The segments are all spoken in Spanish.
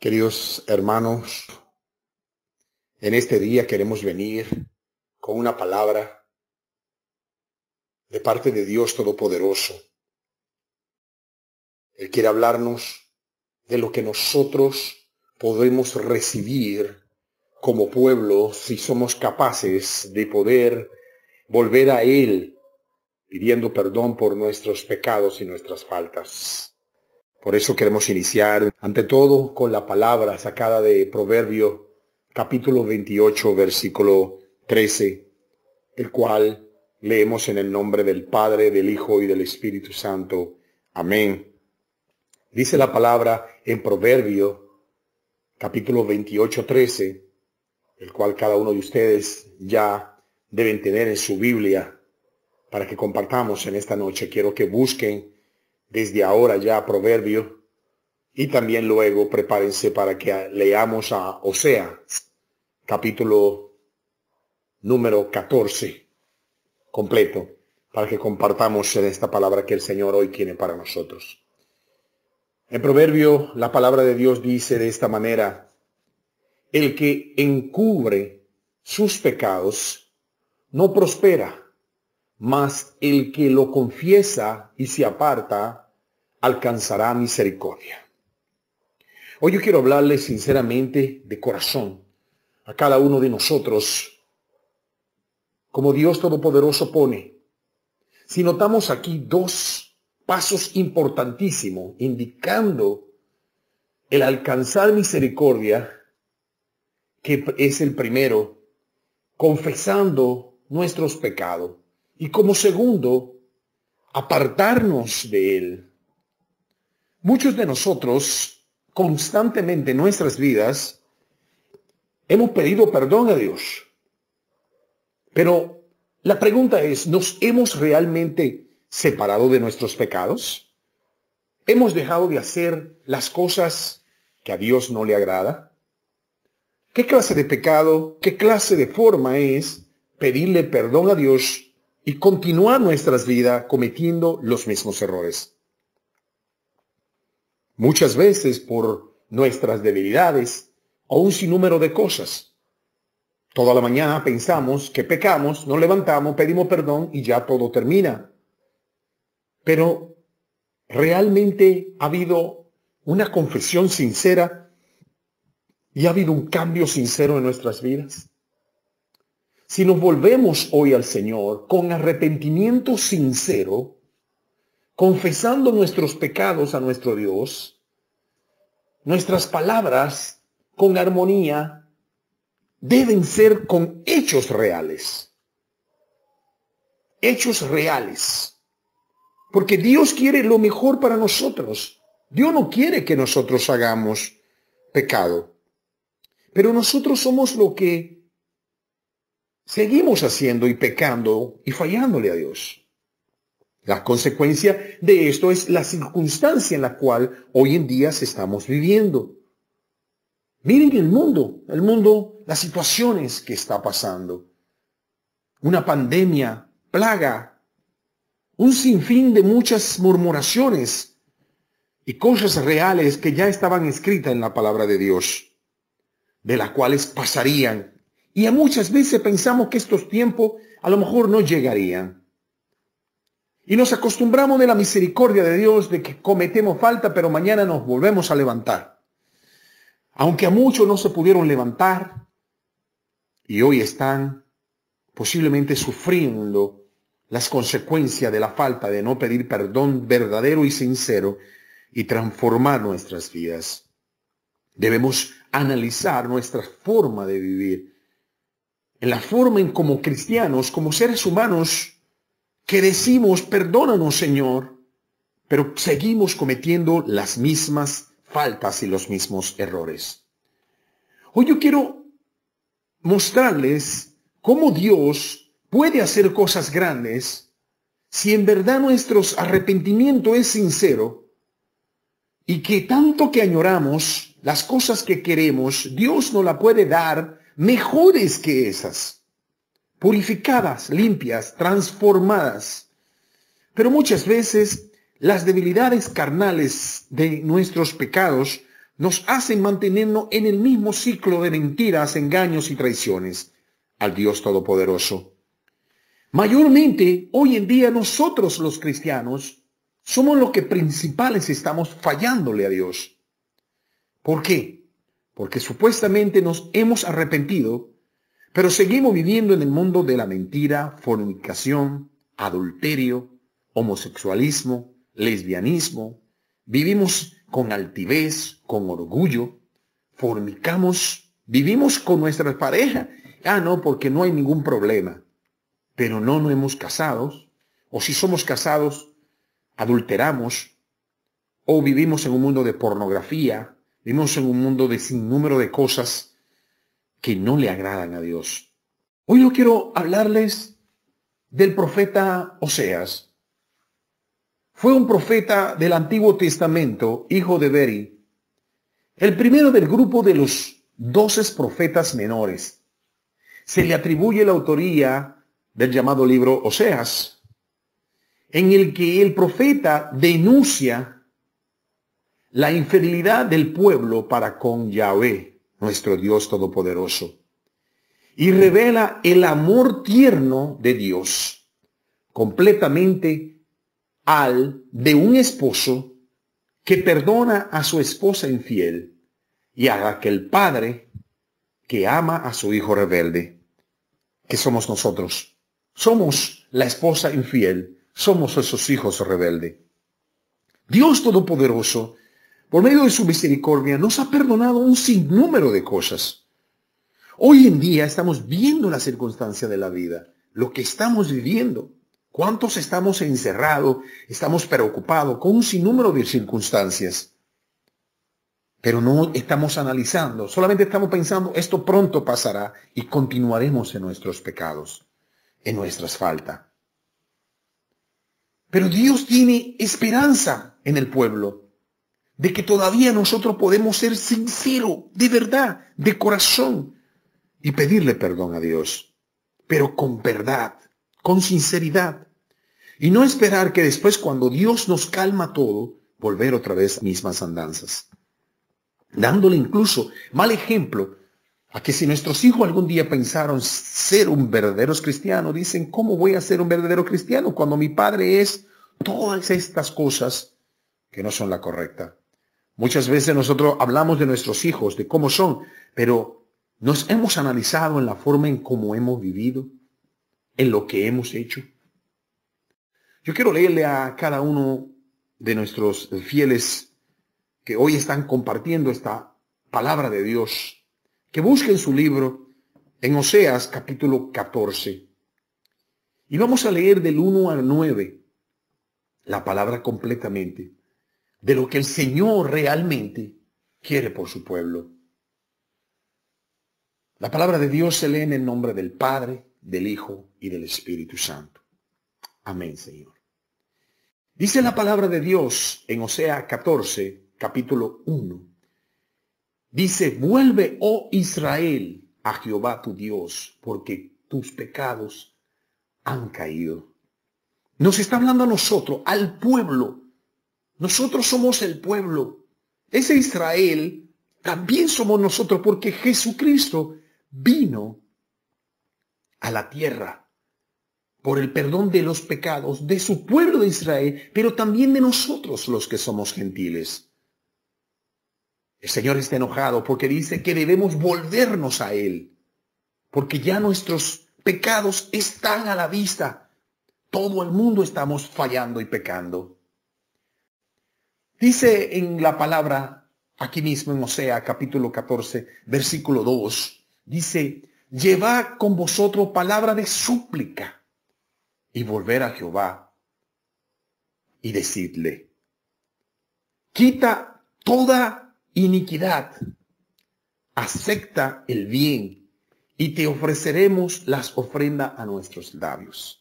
Queridos hermanos, en este día queremos venir con una palabra de parte de Dios Todopoderoso. Él quiere hablarnos de lo que nosotros podemos recibir como pueblo si somos capaces de poder volver a Él pidiendo perdón por nuestros pecados y nuestras faltas. Por eso queremos iniciar, ante todo, con la palabra sacada de Proverbio capítulo 28, versículo 13, el cual leemos en el nombre del Padre, del Hijo y del Espíritu Santo. Amén. Dice la palabra en Proverbio capítulo 28, 13, el cual cada uno de ustedes ya deben tener en su Biblia para que compartamos en esta noche. Quiero que busquen desde ahora ya Proverbio, y también luego prepárense para que leamos a Osea, capítulo número 14, completo, para que compartamos en esta palabra que el Señor hoy tiene para nosotros. En Proverbio, la palabra de Dios dice de esta manera, el que encubre sus pecados no prospera, mas el que lo confiesa y se aparta alcanzará misericordia. Hoy yo quiero hablarles sinceramente de corazón a cada uno de nosotros, como Dios Todopoderoso pone. Si notamos aquí dos pasos importantísimos indicando el alcanzar misericordia, que es el primero, confesando nuestros pecados. Y como segundo, apartarnos de Él. Muchos de nosotros, constantemente en nuestras vidas, hemos pedido perdón a Dios. Pero la pregunta es, ¿nos hemos realmente separado de nuestros pecados? ¿Hemos dejado de hacer las cosas que a Dios no le agrada? ¿Qué clase de pecado, qué clase de forma es pedirle perdón a Dios y continuar nuestras vidas cometiendo los mismos errores. Muchas veces por nuestras debilidades o un sinnúmero de cosas. Toda la mañana pensamos que pecamos, nos levantamos, pedimos perdón y ya todo termina. Pero realmente ha habido una confesión sincera y ha habido un cambio sincero en nuestras vidas. Si nos volvemos hoy al Señor con arrepentimiento sincero, confesando nuestros pecados a nuestro Dios, nuestras palabras con armonía deben ser con hechos reales. Hechos reales. Porque Dios quiere lo mejor para nosotros. Dios no quiere que nosotros hagamos pecado. Pero nosotros somos lo que Seguimos haciendo y pecando y fallándole a Dios. La consecuencia de esto es la circunstancia en la cual hoy en día estamos viviendo. Miren el mundo, el mundo, las situaciones que está pasando. Una pandemia, plaga, un sinfín de muchas murmuraciones y cosas reales que ya estaban escritas en la palabra de Dios, de las cuales pasarían y a muchas veces pensamos que estos tiempos a lo mejor no llegarían. Y nos acostumbramos de la misericordia de Dios de que cometemos falta, pero mañana nos volvemos a levantar. Aunque a muchos no se pudieron levantar y hoy están posiblemente sufriendo las consecuencias de la falta de no pedir perdón verdadero y sincero y transformar nuestras vidas. Debemos analizar nuestra forma de vivir en la forma en como cristianos, como seres humanos, que decimos, perdónanos Señor, pero seguimos cometiendo las mismas faltas y los mismos errores. Hoy yo quiero mostrarles cómo Dios puede hacer cosas grandes si en verdad nuestro arrepentimiento es sincero y que tanto que añoramos las cosas que queremos, Dios no la puede dar mejores que esas, purificadas, limpias, transformadas. Pero muchas veces las debilidades carnales de nuestros pecados nos hacen mantenernos en el mismo ciclo de mentiras, engaños y traiciones al Dios Todopoderoso. Mayormente, hoy en día nosotros los cristianos somos los que principales estamos fallándole a Dios. ¿Por qué? porque supuestamente nos hemos arrepentido, pero seguimos viviendo en el mundo de la mentira, fornicación, adulterio, homosexualismo, lesbianismo, vivimos con altivez, con orgullo, fornicamos, vivimos con nuestra pareja. Ah, no, porque no hay ningún problema. Pero no nos hemos casado, o si somos casados, adulteramos, o vivimos en un mundo de pornografía, Vivimos en un mundo de sinnúmero de cosas que no le agradan a Dios. Hoy yo quiero hablarles del profeta Oseas. Fue un profeta del Antiguo Testamento, hijo de Beri, el primero del grupo de los doce profetas menores. Se le atribuye la autoría del llamado libro Oseas, en el que el profeta denuncia la infidelidad del pueblo para con Yahvé, nuestro Dios Todopoderoso, y revela el amor tierno de Dios, completamente al de un esposo que perdona a su esposa infiel y a aquel padre que ama a su hijo rebelde, que somos nosotros. Somos la esposa infiel, somos esos hijos rebelde. Dios Todopoderoso por medio de su misericordia, nos ha perdonado un sinnúmero de cosas. Hoy en día estamos viendo la circunstancia de la vida, lo que estamos viviendo. ¿Cuántos estamos encerrados, estamos preocupados con un sinnúmero de circunstancias? Pero no estamos analizando, solamente estamos pensando, esto pronto pasará y continuaremos en nuestros pecados, en nuestras faltas. Pero Dios tiene esperanza en el pueblo de que todavía nosotros podemos ser sinceros, de verdad, de corazón, y pedirle perdón a Dios, pero con verdad, con sinceridad, y no esperar que después cuando Dios nos calma todo, volver otra vez a mismas andanzas. Dándole incluso mal ejemplo a que si nuestros hijos algún día pensaron ser un verdadero cristiano, dicen, ¿cómo voy a ser un verdadero cristiano cuando mi padre es todas estas cosas que no son la correcta? Muchas veces nosotros hablamos de nuestros hijos, de cómo son, pero nos hemos analizado en la forma en cómo hemos vivido, en lo que hemos hecho. Yo quiero leerle a cada uno de nuestros fieles que hoy están compartiendo esta palabra de Dios, que busquen su libro en Oseas capítulo 14. Y vamos a leer del 1 al 9 la palabra completamente de lo que el Señor realmente quiere por su pueblo. La palabra de Dios se lee en el nombre del Padre, del Hijo y del Espíritu Santo. Amén, Señor. Dice la palabra de Dios en Osea 14, capítulo 1. Dice, vuelve, oh Israel, a Jehová tu Dios, porque tus pecados han caído. Nos está hablando a nosotros, al pueblo nosotros somos el pueblo. Ese Israel también somos nosotros porque Jesucristo vino a la tierra por el perdón de los pecados de su pueblo de Israel, pero también de nosotros los que somos gentiles. El Señor está enojado porque dice que debemos volvernos a Él, porque ya nuestros pecados están a la vista. Todo el mundo estamos fallando y pecando. Dice en la palabra, aquí mismo en Osea, capítulo 14, versículo 2, dice, Lleva con vosotros palabra de súplica y volver a Jehová y decidle, quita toda iniquidad, acepta el bien y te ofreceremos las ofrendas a nuestros labios.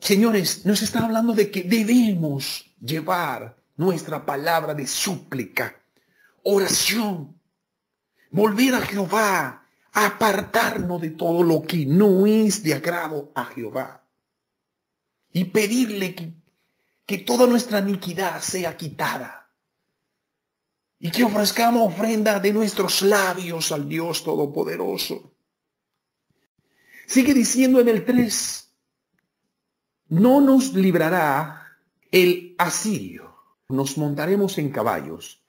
Señores, nos está hablando de que debemos llevar nuestra palabra de súplica, oración, volver a Jehová, apartarnos de todo lo que no es de agrado a Jehová y pedirle que, que toda nuestra iniquidad sea quitada y que ofrezcamos ofrenda de nuestros labios al Dios Todopoderoso. Sigue diciendo en el 3 no nos librará el asirio, nos montaremos en caballos,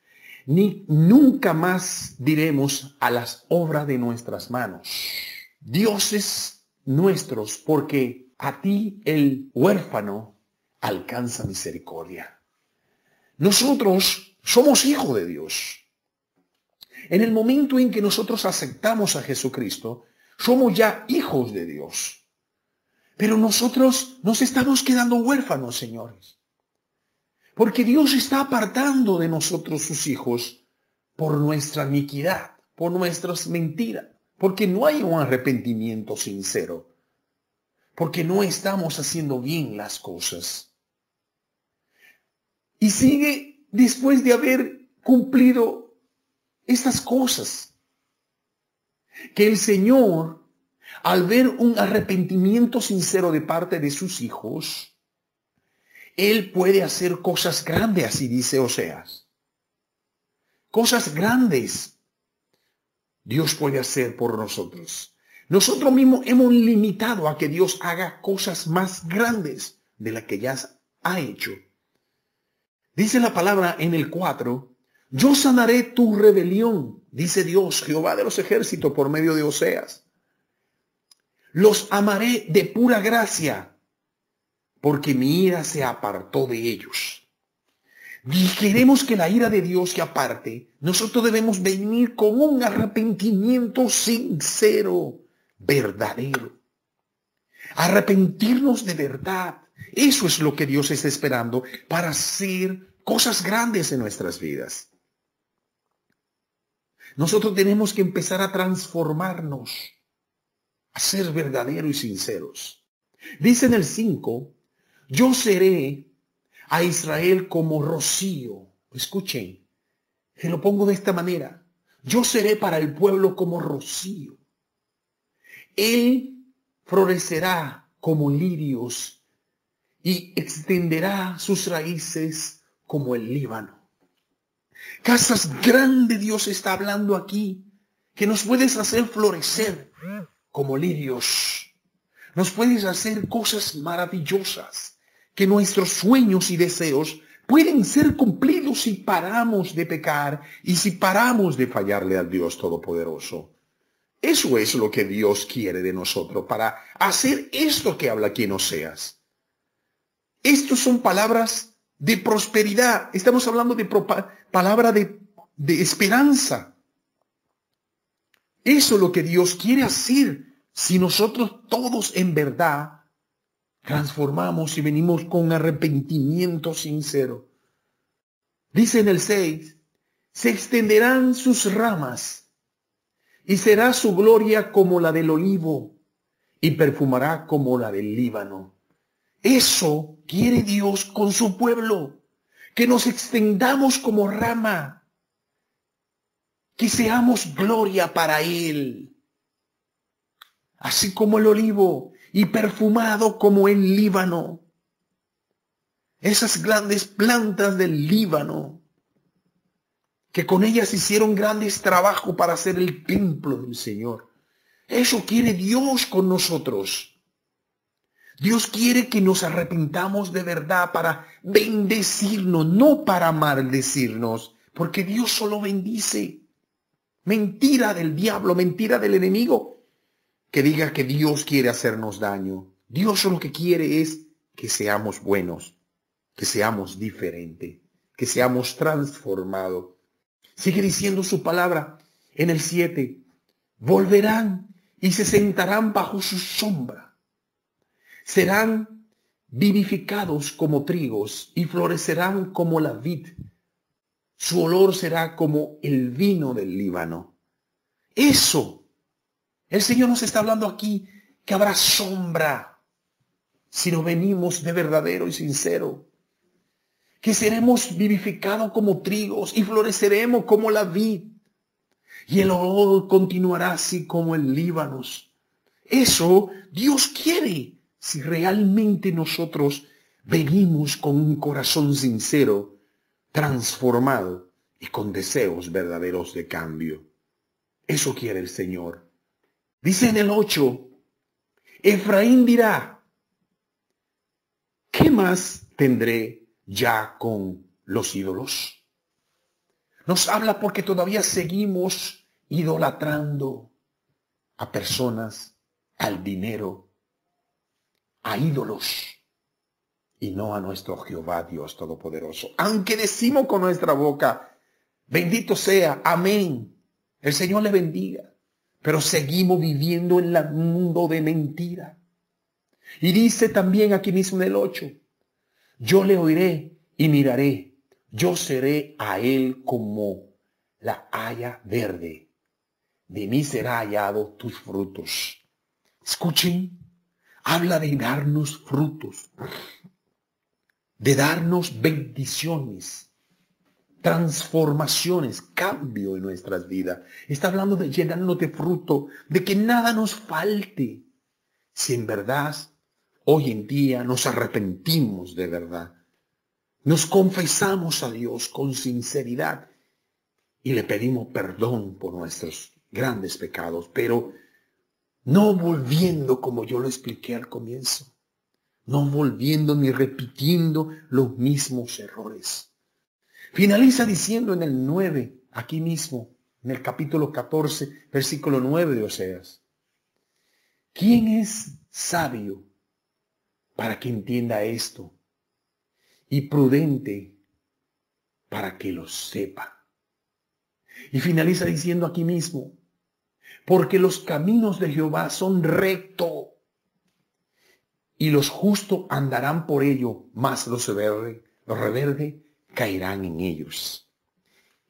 ni nunca más diremos a las obras de nuestras manos, dioses nuestros, porque a ti el huérfano alcanza misericordia. Nosotros somos hijos de Dios. En el momento en que nosotros aceptamos a Jesucristo, somos ya hijos de Dios. Pero nosotros nos estamos quedando huérfanos, señores. Porque Dios está apartando de nosotros sus hijos por nuestra iniquidad, por nuestras mentiras, porque no hay un arrepentimiento sincero, porque no estamos haciendo bien las cosas. Y sigue después de haber cumplido estas cosas, que el Señor al ver un arrepentimiento sincero de parte de sus hijos, Él puede hacer cosas grandes, así dice Oseas. Cosas grandes Dios puede hacer por nosotros. Nosotros mismos hemos limitado a que Dios haga cosas más grandes de las que ya ha hecho. Dice la palabra en el 4, yo sanaré tu rebelión, dice Dios, Jehová de los ejércitos, por medio de Oseas. Los amaré de pura gracia, porque mi ira se apartó de ellos. Y queremos que la ira de Dios se aparte, nosotros debemos venir con un arrepentimiento sincero, verdadero. Arrepentirnos de verdad. Eso es lo que Dios está esperando para hacer cosas grandes en nuestras vidas. Nosotros tenemos que empezar a transformarnos a ser verdaderos y sinceros. Dice en el 5, yo seré a Israel como rocío. Escuchen, se lo pongo de esta manera. Yo seré para el pueblo como rocío. Él florecerá como lirios y extenderá sus raíces como el Líbano. Casas grande Dios está hablando aquí, que nos puedes hacer florecer como lirios. Nos puedes hacer cosas maravillosas que nuestros sueños y deseos pueden ser cumplidos si paramos de pecar y si paramos de fallarle al Dios Todopoderoso. Eso es lo que Dios quiere de nosotros para hacer esto que habla quien seas estos son palabras de prosperidad. Estamos hablando de palabra de, de esperanza. Eso es lo que Dios quiere hacer si nosotros todos en verdad transformamos y venimos con arrepentimiento sincero. Dice en el 6, se extenderán sus ramas y será su gloria como la del olivo y perfumará como la del Líbano. Eso quiere Dios con su pueblo, que nos extendamos como rama, que seamos gloria para Él así como el olivo, y perfumado como el Líbano. Esas grandes plantas del Líbano, que con ellas hicieron grandes trabajos para hacer el templo del Señor. Eso quiere Dios con nosotros. Dios quiere que nos arrepintamos de verdad para bendecirnos, no para maldecirnos, porque Dios solo bendice. Mentira del diablo, mentira del enemigo, que diga que Dios quiere hacernos daño. Dios lo que quiere es que seamos buenos, que seamos diferentes, que seamos transformados. Sigue diciendo su palabra en el siete, Volverán y se sentarán bajo su sombra. Serán vivificados como trigos y florecerán como la vid. Su olor será como el vino del Líbano. Eso el Señor nos está hablando aquí que habrá sombra si no venimos de verdadero y sincero. Que seremos vivificados como trigos y floreceremos como la vid. Y el olor continuará así como el Líbano. Eso Dios quiere si realmente nosotros venimos con un corazón sincero, transformado y con deseos verdaderos de cambio. Eso quiere el Señor. Dice en el 8, Efraín dirá, ¿qué más tendré ya con los ídolos? Nos habla porque todavía seguimos idolatrando a personas, al dinero, a ídolos y no a nuestro Jehová Dios Todopoderoso. Aunque decimos con nuestra boca, bendito sea, amén, el Señor le bendiga. Pero seguimos viviendo en el mundo de mentira. Y dice también aquí mismo en el 8, yo le oiré y miraré, yo seré a él como la haya verde, de mí será hallado tus frutos. Escuchen, habla de darnos frutos, de darnos bendiciones transformaciones, cambio en nuestras vidas. Está hablando de llenarnos de fruto, de que nada nos falte. Si en verdad hoy en día nos arrepentimos de verdad, nos confesamos a Dios con sinceridad y le pedimos perdón por nuestros grandes pecados, pero no volviendo como yo lo expliqué al comienzo, no volviendo ni repitiendo los mismos errores Finaliza diciendo en el 9, aquí mismo, en el capítulo 14, versículo 9 de Oseas. ¿Quién es sabio para que entienda esto? Y prudente para que lo sepa. Y finaliza diciendo aquí mismo, porque los caminos de Jehová son recto y los justos andarán por ello, más los reverde caerán en ellos.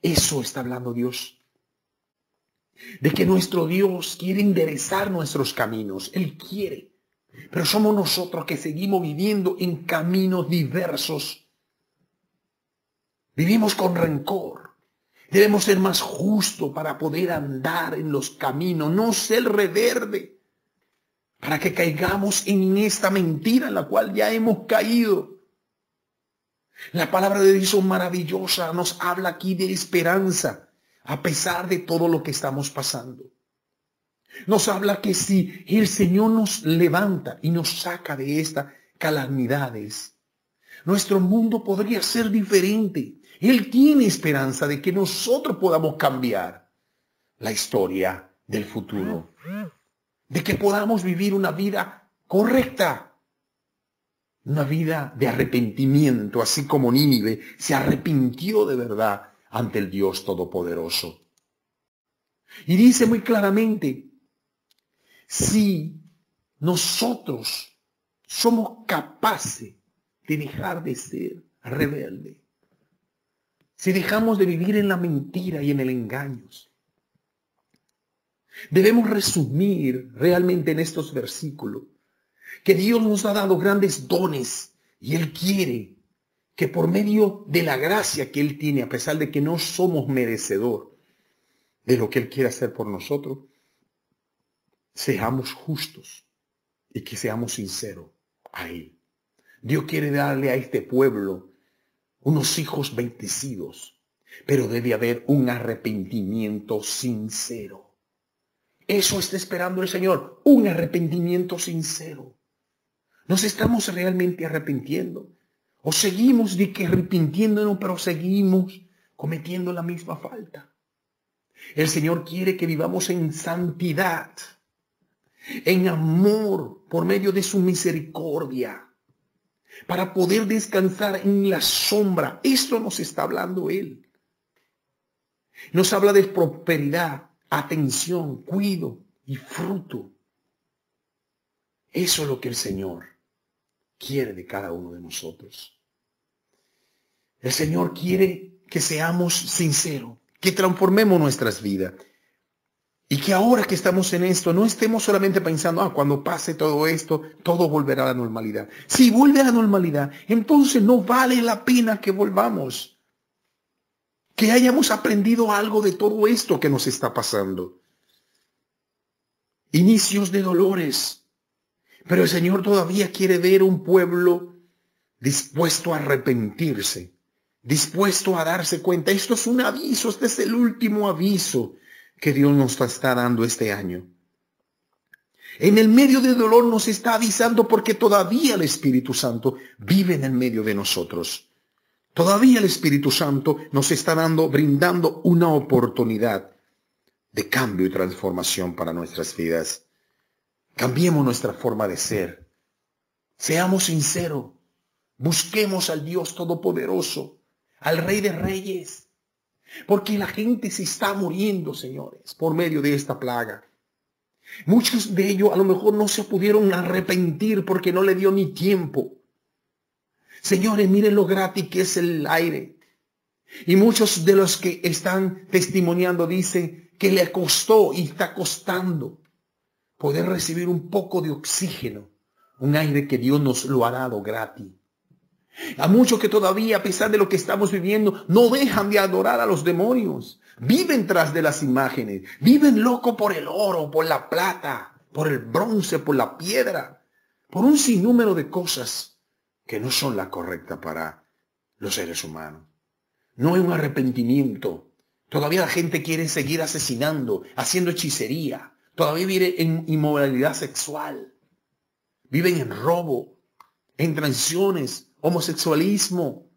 Eso está hablando Dios. De que nuestro Dios quiere enderezar nuestros caminos. Él quiere. Pero somos nosotros que seguimos viviendo en caminos diversos. Vivimos con rencor. Debemos ser más justos para poder andar en los caminos, no ser reverde, para que caigamos en esta mentira en la cual ya hemos caído. La palabra de Dios es maravillosa, nos habla aquí de esperanza, a pesar de todo lo que estamos pasando. Nos habla que si el Señor nos levanta y nos saca de estas calamidades, nuestro mundo podría ser diferente. Él tiene esperanza de que nosotros podamos cambiar la historia del futuro, de que podamos vivir una vida correcta, una vida de arrepentimiento, así como Nínive se arrepintió de verdad ante el Dios Todopoderoso. Y dice muy claramente, si nosotros somos capaces de dejar de ser rebelde, si dejamos de vivir en la mentira y en el engaño, debemos resumir realmente en estos versículos que Dios nos ha dado grandes dones y Él quiere que por medio de la gracia que Él tiene, a pesar de que no somos merecedor de lo que Él quiere hacer por nosotros, seamos justos y que seamos sinceros a Él. Dios quiere darle a este pueblo unos hijos bendecidos, pero debe haber un arrepentimiento sincero. Eso está esperando el Señor, un arrepentimiento sincero. ¿Nos estamos realmente arrepintiendo? ¿O seguimos de que arrepintiéndonos, pero seguimos cometiendo la misma falta? El Señor quiere que vivamos en santidad, en amor, por medio de su misericordia, para poder descansar en la sombra. Esto nos está hablando Él. Nos habla de prosperidad, atención, cuido y fruto. Eso es lo que el Señor quiere de cada uno de nosotros. El Señor quiere que seamos sinceros, que transformemos nuestras vidas. Y que ahora que estamos en esto, no estemos solamente pensando, ah, cuando pase todo esto, todo volverá a la normalidad. Si vuelve a la normalidad, entonces no vale la pena que volvamos. Que hayamos aprendido algo de todo esto que nos está pasando. Inicios de dolores, pero el Señor todavía quiere ver un pueblo dispuesto a arrepentirse, dispuesto a darse cuenta. Esto es un aviso, este es el último aviso que Dios nos está dando este año. En el medio del dolor nos está avisando porque todavía el Espíritu Santo vive en el medio de nosotros. Todavía el Espíritu Santo nos está dando, brindando una oportunidad de cambio y transformación para nuestras vidas. Cambiemos nuestra forma de ser. Seamos sinceros. Busquemos al Dios Todopoderoso, al Rey de Reyes. Porque la gente se está muriendo, señores, por medio de esta plaga. Muchos de ellos a lo mejor no se pudieron arrepentir porque no le dio ni tiempo. Señores, miren lo gratis que es el aire. Y muchos de los que están testimoniando dicen que le costó y está costando poder recibir un poco de oxígeno, un aire que Dios nos lo ha dado gratis. A muchos que todavía, a pesar de lo que estamos viviendo, no dejan de adorar a los demonios. Viven tras de las imágenes. Viven loco por el oro, por la plata, por el bronce, por la piedra, por un sinnúmero de cosas que no son la correcta para los seres humanos. No hay un arrepentimiento. Todavía la gente quiere seguir asesinando, haciendo hechicería, Todavía vive en inmoralidad sexual. Viven en robo, en transiciones, homosexualismo,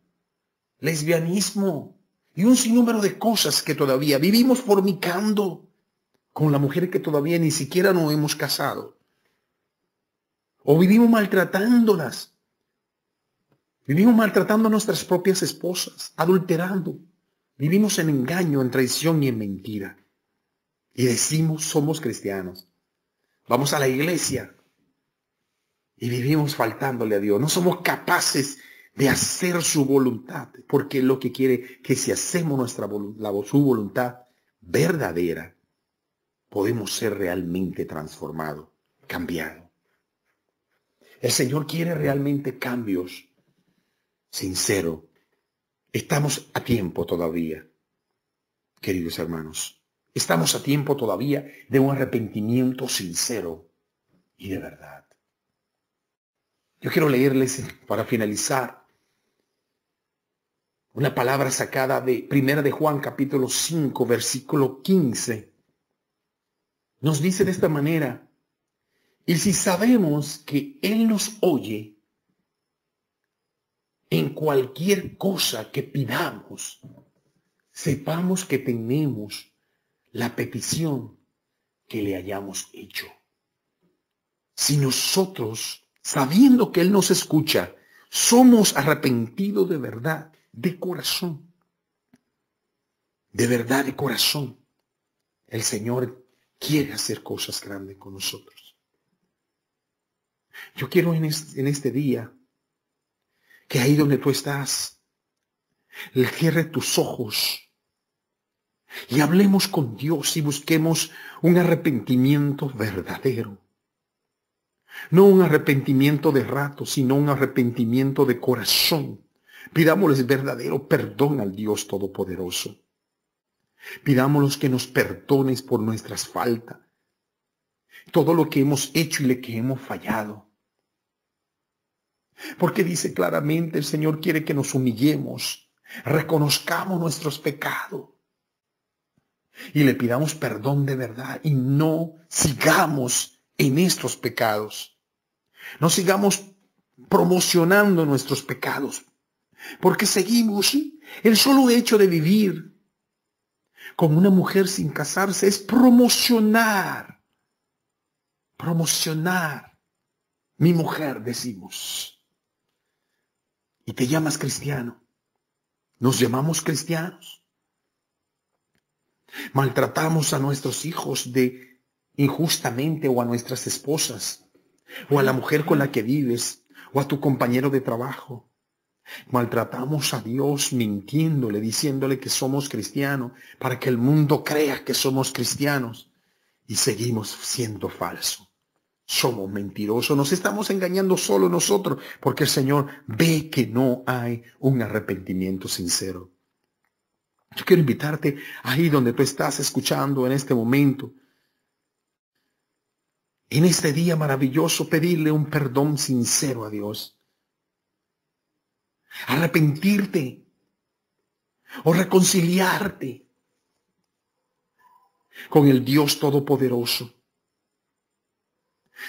lesbianismo y un sinnúmero de cosas que todavía vivimos formicando con la mujer que todavía ni siquiera nos hemos casado. O vivimos maltratándolas. Vivimos maltratando a nuestras propias esposas, adulterando. Vivimos en engaño, en traición y en mentira y decimos somos cristianos. Vamos a la iglesia y vivimos faltándole a Dios. No somos capaces de hacer su voluntad, porque lo que quiere que si hacemos nuestra su voluntad verdadera, podemos ser realmente transformados, cambiados. El Señor quiere realmente cambios sincero. Estamos a tiempo todavía, queridos hermanos. Estamos a tiempo todavía de un arrepentimiento sincero y de verdad. Yo quiero leerles, para finalizar, una palabra sacada de primera de Juan capítulo 5, versículo 15. Nos dice de esta manera, y si sabemos que Él nos oye, en cualquier cosa que pidamos, sepamos que tenemos la petición que le hayamos hecho. Si nosotros, sabiendo que Él nos escucha, somos arrepentidos de verdad, de corazón, de verdad, de corazón, el Señor quiere hacer cosas grandes con nosotros. Yo quiero en este, día que ahí donde tú estás, le cierre tus ojos y hablemos con Dios y busquemos un arrepentimiento verdadero. No un arrepentimiento de rato, sino un arrepentimiento de corazón. Pidámosles verdadero perdón al Dios Todopoderoso. Pidámosle que nos perdones por nuestras faltas, todo lo que hemos hecho y le que hemos fallado. Porque dice claramente el Señor quiere que nos humillemos, reconozcamos nuestros pecados y le pidamos perdón de verdad y no sigamos en estos pecados. No sigamos promocionando nuestros pecados, porque seguimos el solo hecho de vivir con una mujer sin casarse es promocionar, promocionar mi mujer, decimos. Y te llamas cristiano. Nos llamamos cristianos. Maltratamos a nuestros hijos de injustamente o a nuestras esposas, o a la mujer con la que vives, o a tu compañero de trabajo. Maltratamos a Dios mintiéndole, diciéndole que somos cristianos, para que el mundo crea que somos cristianos. Y seguimos siendo falso. Somos mentirosos, nos estamos engañando solo nosotros, porque el Señor ve que no hay un arrepentimiento sincero. Yo quiero invitarte ahí donde tú estás escuchando en este momento. En este día maravilloso pedirle un perdón sincero a Dios. Arrepentirte o reconciliarte con el Dios Todopoderoso.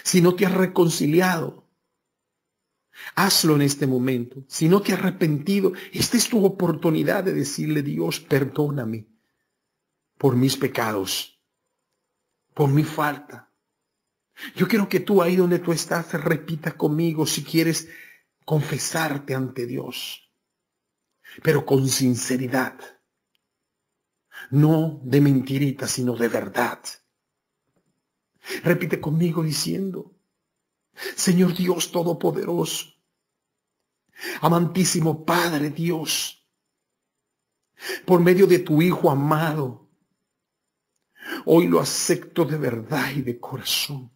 Si no te has reconciliado, Hazlo en este momento. Si no te has arrepentido, esta es tu oportunidad de decirle, Dios, perdóname por mis pecados, por mi falta. Yo quiero que tú ahí donde tú estás repita conmigo si quieres confesarte ante Dios, pero con sinceridad, no de mentirita, sino de verdad. Repite conmigo diciendo, Señor Dios Todopoderoso, amantísimo Padre Dios, por medio de tu Hijo amado, hoy lo acepto de verdad y de corazón.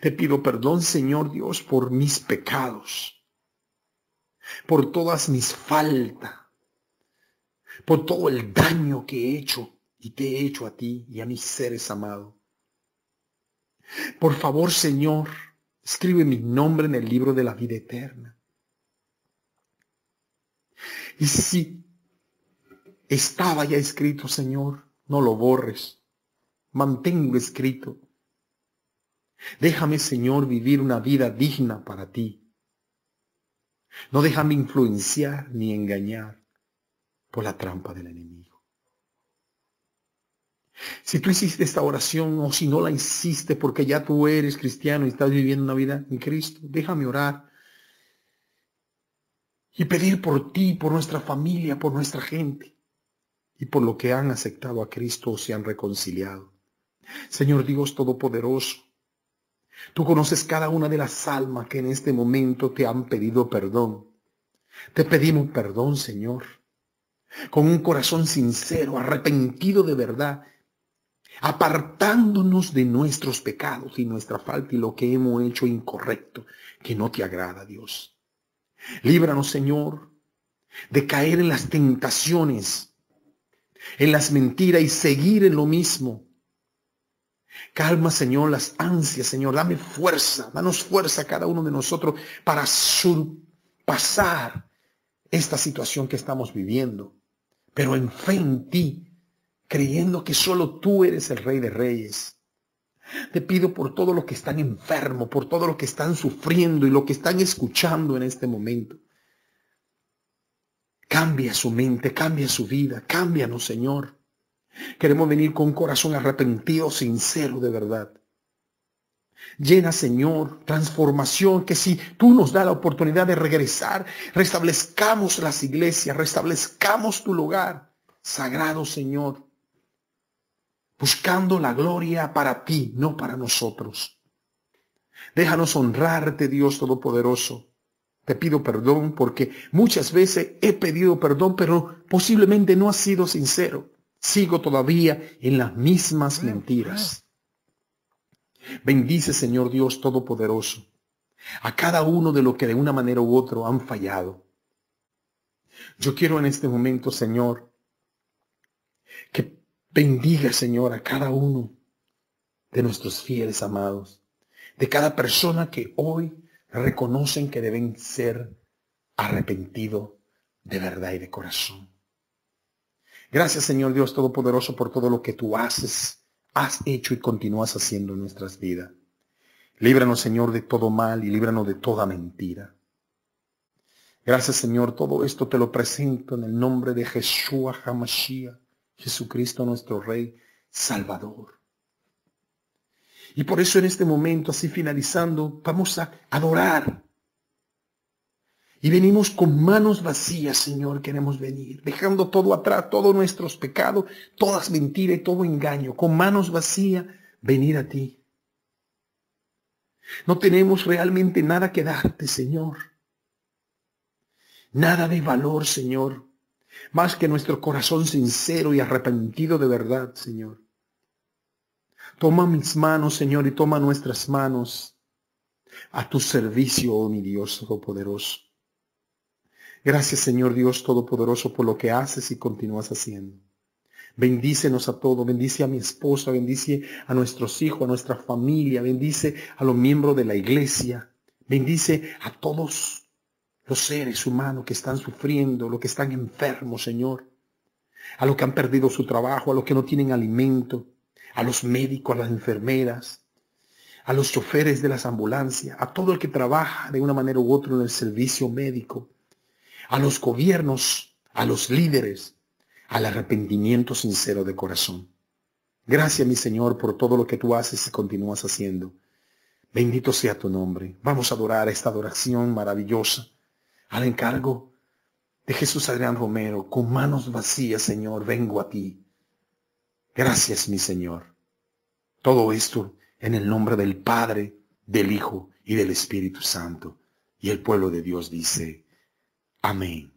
Te pido perdón, Señor Dios, por mis pecados, por todas mis faltas, por todo el daño que he hecho y te he hecho a ti y a mis seres amados. Por favor, Señor, escribe mi nombre en el libro de la vida eterna. Y si estaba ya escrito, Señor, no lo borres. Mantengo escrito. Déjame, Señor, vivir una vida digna para ti. No déjame influenciar ni engañar por la trampa del enemigo. Si tú hiciste esta oración o si no la hiciste porque ya tú eres cristiano y estás viviendo una vida en Cristo, déjame orar y pedir por ti, por nuestra familia, por nuestra gente y por lo que han aceptado a Cristo o se han reconciliado. Señor Dios Todopoderoso, tú conoces cada una de las almas que en este momento te han pedido perdón. Te pedimos perdón, Señor, con un corazón sincero, arrepentido de verdad apartándonos de nuestros pecados y nuestra falta y lo que hemos hecho incorrecto, que no te agrada, Dios. Líbranos, Señor, de caer en las tentaciones, en las mentiras y seguir en lo mismo. Calma, Señor, las ansias, Señor. Dame fuerza, danos fuerza a cada uno de nosotros para surpasar esta situación que estamos viviendo. Pero en fe en ti, creyendo que solo tú eres el Rey de Reyes. Te pido por todo lo que están enfermos, por todo lo que están sufriendo y lo que están escuchando en este momento. Cambia su mente, cambia su vida, cámbianos, Señor. Queremos venir con corazón arrepentido, sincero, de verdad. Llena, Señor, transformación, que si tú nos das la oportunidad de regresar, restablezcamos las iglesias, restablezcamos tu lugar, sagrado Señor buscando la gloria para ti, no para nosotros. Déjanos honrarte, Dios Todopoderoso. Te pido perdón porque muchas veces he pedido perdón, pero posiblemente no ha sido sincero. Sigo todavía en las mismas mentiras. Bendice, Señor Dios Todopoderoso, a cada uno de los que de una manera u otra han fallado. Yo quiero en este momento, Señor, que Bendiga, Señor, a cada uno de nuestros fieles amados, de cada persona que hoy reconocen que deben ser arrepentido de verdad y de corazón. Gracias, Señor Dios Todopoderoso, por todo lo que tú haces, has hecho y continúas haciendo en nuestras vidas. Líbranos, Señor, de todo mal y líbranos de toda mentira. Gracias, Señor, todo esto te lo presento en el nombre de Jesús Hamashiach Jesucristo nuestro Rey Salvador. Y por eso en este momento, así finalizando, vamos a adorar. Y venimos con manos vacías, Señor, queremos venir, dejando todo atrás, todos nuestros pecados, todas mentiras y todo engaño. Con manos vacías, venir a ti. No tenemos realmente nada que darte, Señor. Nada de valor, Señor más que nuestro corazón sincero y arrepentido de verdad, Señor. Toma mis manos, Señor, y toma nuestras manos a tu servicio, oh mi Dios Todopoderoso. Gracias, Señor Dios Todopoderoso, por lo que haces y continúas haciendo. Bendícenos a todos, bendice a mi esposa, bendice a nuestros hijos, a nuestra familia, bendice a los miembros de la iglesia, bendice a todos los seres humanos que están sufriendo, los que están enfermos, Señor, a los que han perdido su trabajo, a los que no tienen alimento, a los médicos, a las enfermeras, a los choferes de las ambulancias, a todo el que trabaja de una manera u otra en el servicio médico, a los gobiernos, a los líderes, al arrepentimiento sincero de corazón. Gracias, mi Señor, por todo lo que tú haces y continúas haciendo. Bendito sea tu nombre. Vamos a adorar esta adoración maravillosa al encargo de Jesús Adrián Romero, con manos vacías, Señor, vengo a ti. Gracias, mi Señor. Todo esto en el nombre del Padre, del Hijo y del Espíritu Santo. Y el pueblo de Dios dice, amén.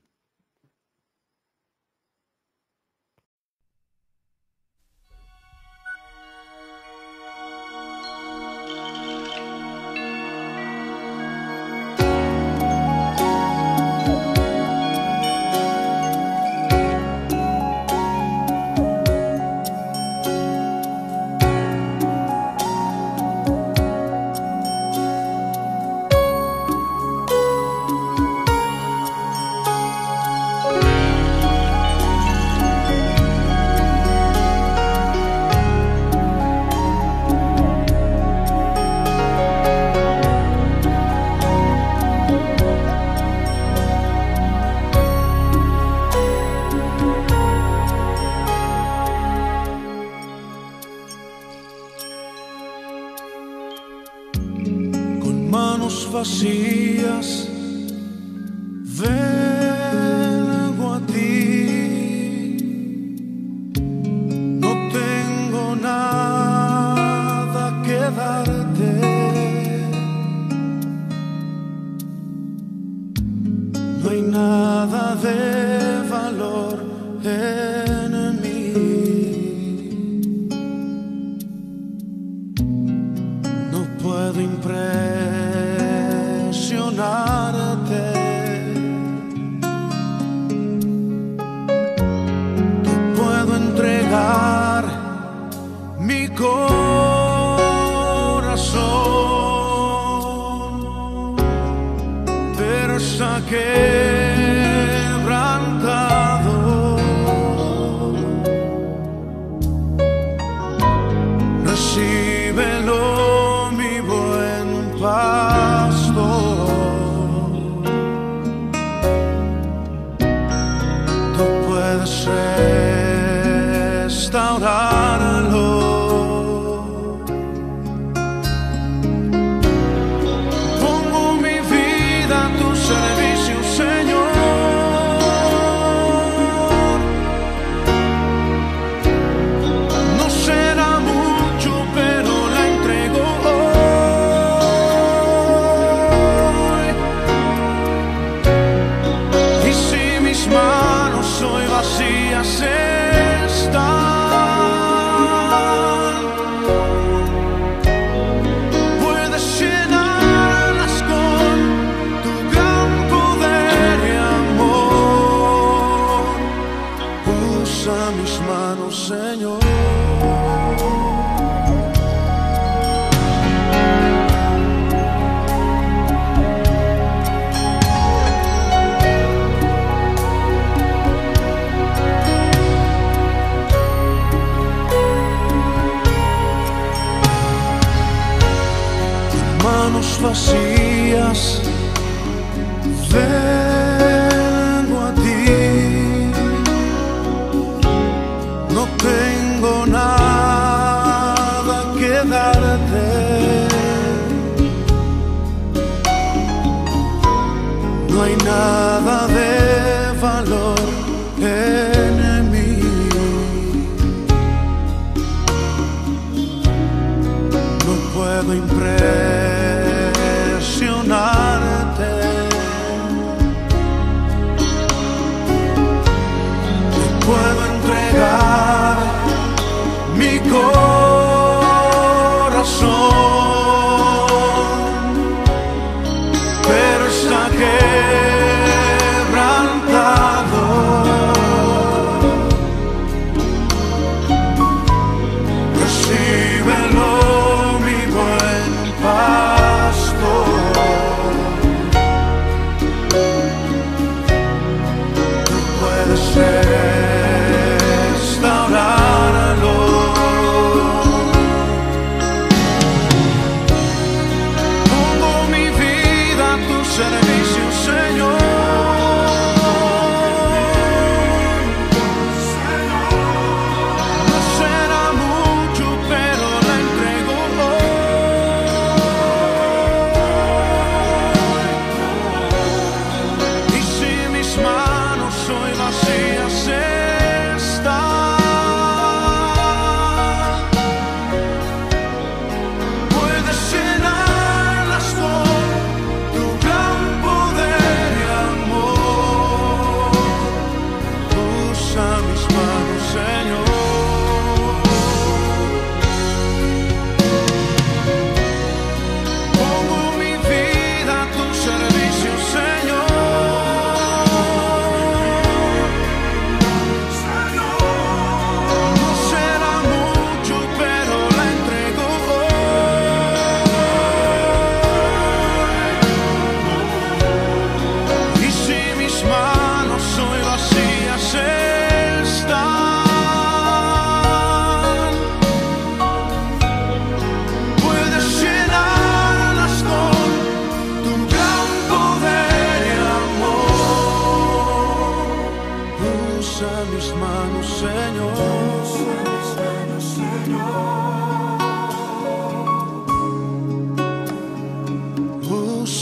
no hay nada de valor. eh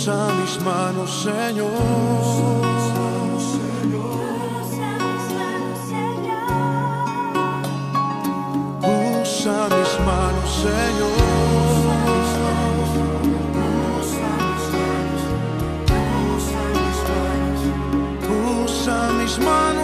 Usa mis manos, Señor, usa mis manos, Señor. Usa mis manos, Señor. Usa mis manos, Señor. Usa mis manos, Señor. Usa mis manos. Usa mis manos.